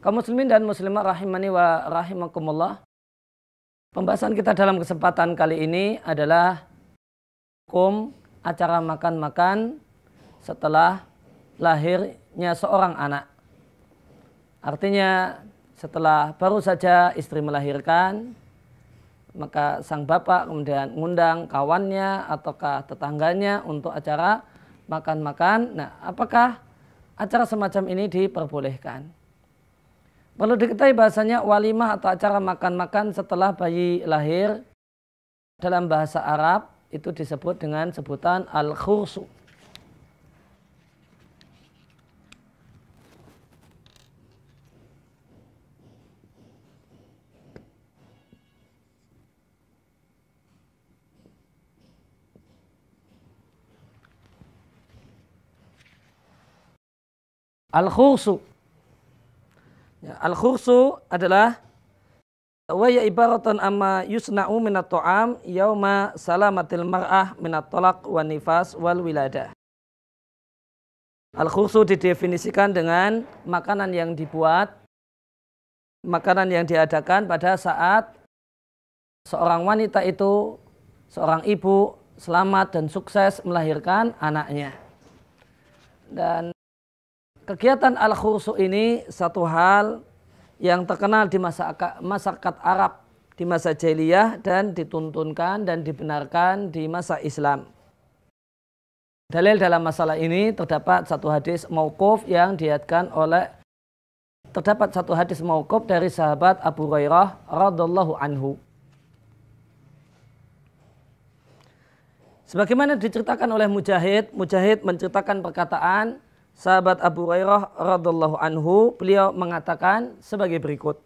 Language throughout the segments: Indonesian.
Kaum muslimin dan muslimat rahimani wa rahimakumullah. Pembahasan kita dalam kesempatan kali ini adalah hukum acara makan-makan setelah lahirnya seorang anak. Artinya setelah baru saja istri melahirkan, maka sang bapak kemudian mengundang kawannya ataukah tetangganya untuk acara makan-makan. Nah, apakah acara semacam ini diperbolehkan? Perlu diketahui bahasanya walimah atau acara makan-makan setelah bayi lahir dalam bahasa Arab itu disebut dengan sebutan al-khursu. Al-khursu Ya, Al-khursu adalah waya ibaratan amma yusna'u at-ta'am yauma salamatil mar'ah at-talaq wa nifas wal wilada. Al-khursu didefinisikan dengan makanan yang dibuat, makanan yang diadakan pada saat seorang wanita itu, seorang ibu selamat dan sukses melahirkan anaknya. Dan Kegiatan al-khursu ini satu hal yang terkenal di masyarakat, masyarakat Arab di masa jahiliyah dan dituntunkan dan dibenarkan di masa Islam. Dalil dalam masalah ini terdapat satu hadis mauquf yang diatkan oleh terdapat satu hadis mauquf dari sahabat Abu Hurairah radhiallahu anhu. Sebagaimana diceritakan oleh Mujahid, Mujahid menceritakan perkataan sahabat Abu Hurairah radhiallahu anhu beliau mengatakan sebagai berikut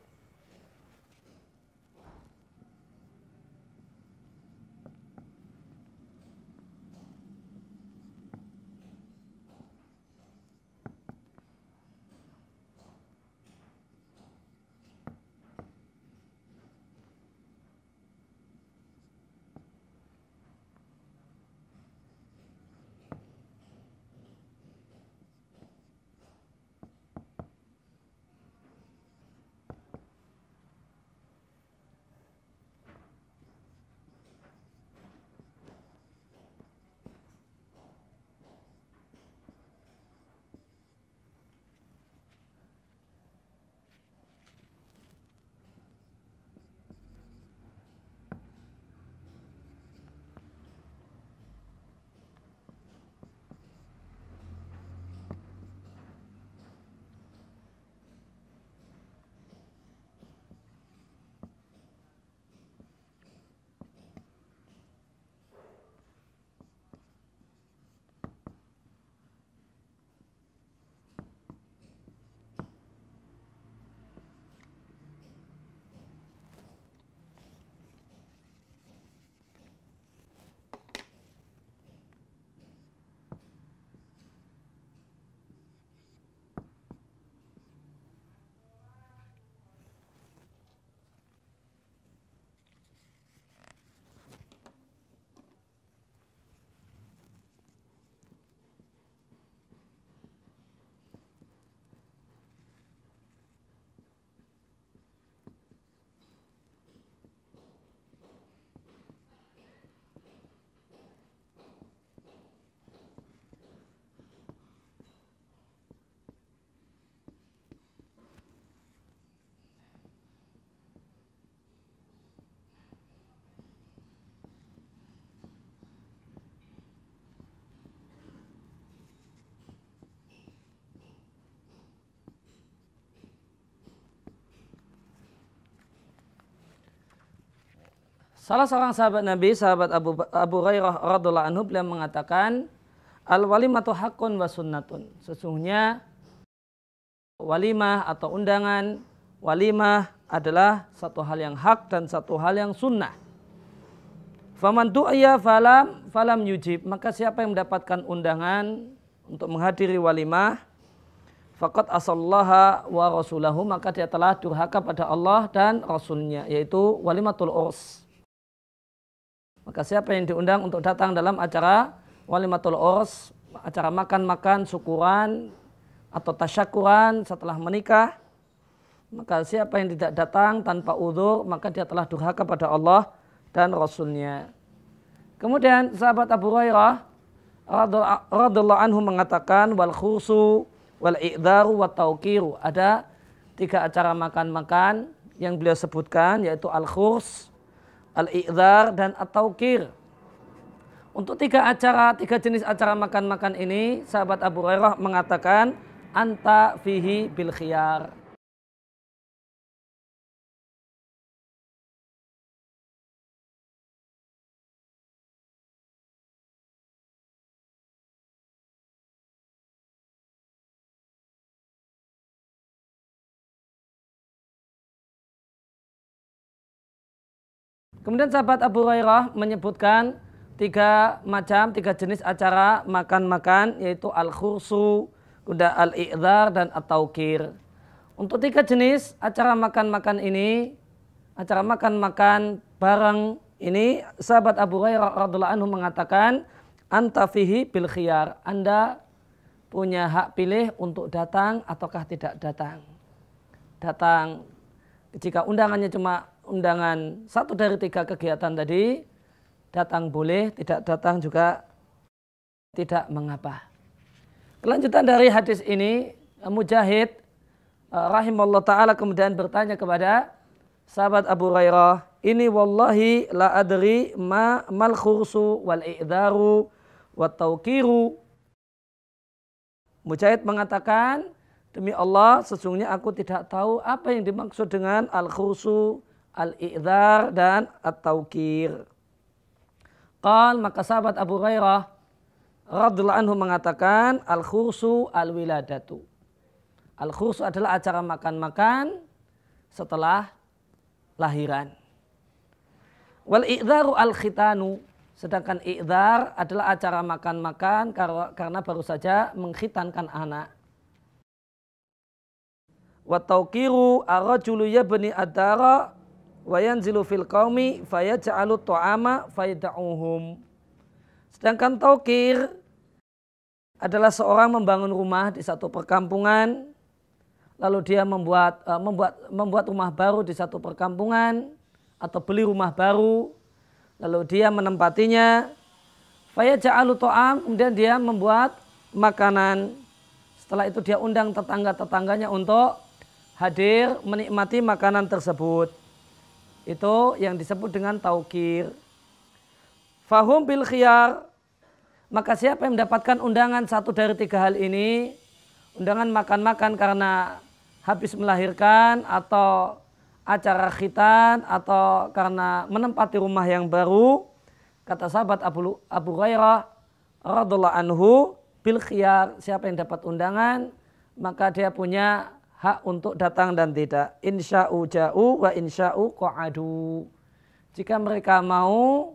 Salah seorang sahabat Nabi, sahabat Abu Abu Hurairah radhiallahu anhu beliau mengatakan, "Al walimatu hakun wa sunnatun." Sesungguhnya walimah atau undangan walimah adalah satu hal yang hak dan satu hal yang sunnah. Faman du'ya falam falam yujib. Maka siapa yang mendapatkan undangan untuk menghadiri walimah, Fakat asallaha wa rasulahu maka dia telah durhaka pada Allah dan Rasulnya yaitu walimatul urs maka siapa yang diundang untuk datang dalam acara walimatul ors, acara makan-makan, syukuran, atau tasyakuran setelah menikah, maka siapa yang tidak datang tanpa udur, maka dia telah durhaka pada Allah dan Rasulnya. Kemudian sahabat Abu Hurairah radhiallahu anhu mengatakan wal khusu, wal iqdaru wa taukiru. Ada tiga acara makan-makan yang beliau sebutkan yaitu al khurs al iqdar dan at-taukir. Untuk tiga acara, tiga jenis acara makan-makan ini, sahabat Abu Hurairah mengatakan, anta fihi bil khiyar. Kemudian sahabat Abu Hurairah menyebutkan tiga macam, tiga jenis acara makan-makan yaitu al-khursu, kuda al-i'zar dan at-taukir. Untuk tiga jenis acara makan-makan ini, acara makan-makan bareng ini sahabat Abu Hurairah radhiallahu anhu mengatakan antafihi bil khiyar. Anda punya hak pilih untuk datang ataukah tidak datang. Datang jika undangannya cuma undangan satu dari tiga kegiatan tadi, datang boleh, tidak datang juga tidak mengapa. Kelanjutan dari hadis ini, Mujahid eh, rahimallahu ta'ala kemudian bertanya kepada sahabat Abu Hurairah, ini wallahi la adri ma mal khursu wal i'daru wa tawkiru. Mujahid mengatakan, demi Allah sesungguhnya aku tidak tahu apa yang dimaksud dengan al khursu al-i'dzar dan at-taukir. Qal maka sahabat Abu Hurairah radhiyallahu anhu mengatakan al-khursu al-wiladatu. Al-khursu adalah acara makan-makan setelah lahiran. Wal i'dzaru al-khitanu sedangkan i'dzar adalah acara makan-makan karena baru saja mengkhitankan anak. Wa tauqiru ar-rajulu yabni adara wayanzilu fil qaumi fayaj'alu ta'ama fayda'uhum. Sedangkan taukir adalah seorang membangun rumah di satu perkampungan, lalu dia membuat eh, membuat membuat rumah baru di satu perkampungan atau beli rumah baru, lalu dia menempatinya. Fayaj'alu ta'am, kemudian dia membuat makanan. Setelah itu dia undang tetangga-tetangganya untuk hadir menikmati makanan tersebut. Itu yang disebut dengan taukir. Fahum bil khiyar. Maka siapa yang mendapatkan undangan satu dari tiga hal ini, undangan makan-makan karena habis melahirkan atau acara khitan atau karena menempati rumah yang baru, kata sahabat Abu, Abu Hurairah radhiallahu anhu bil khiyar, siapa yang dapat undangan maka dia punya hak untuk datang dan tidak. Insya'u ja'u wa insya'u qa'adu. Jika mereka mau,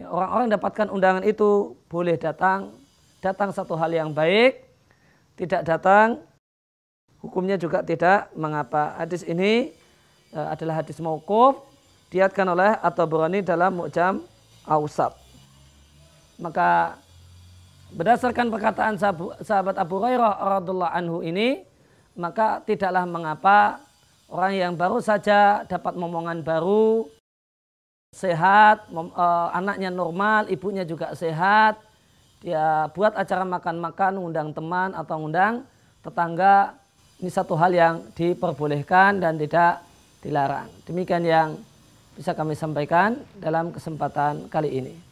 ya, orang-orang ya dapatkan undangan itu boleh datang. Datang satu hal yang baik, tidak datang, hukumnya juga tidak mengapa. Hadis ini e, adalah hadis maukuf, diatkan oleh atau berani dalam Mu'jam Ausab. Maka berdasarkan perkataan sahabat Abu Hurairah radhiallahu anhu ini maka tidaklah mengapa orang yang baru saja dapat momongan baru, sehat, mom, e, anaknya normal, ibunya juga sehat, dia buat acara makan-makan, undang teman atau undang tetangga, ini satu hal yang diperbolehkan dan tidak dilarang. Demikian yang bisa kami sampaikan dalam kesempatan kali ini.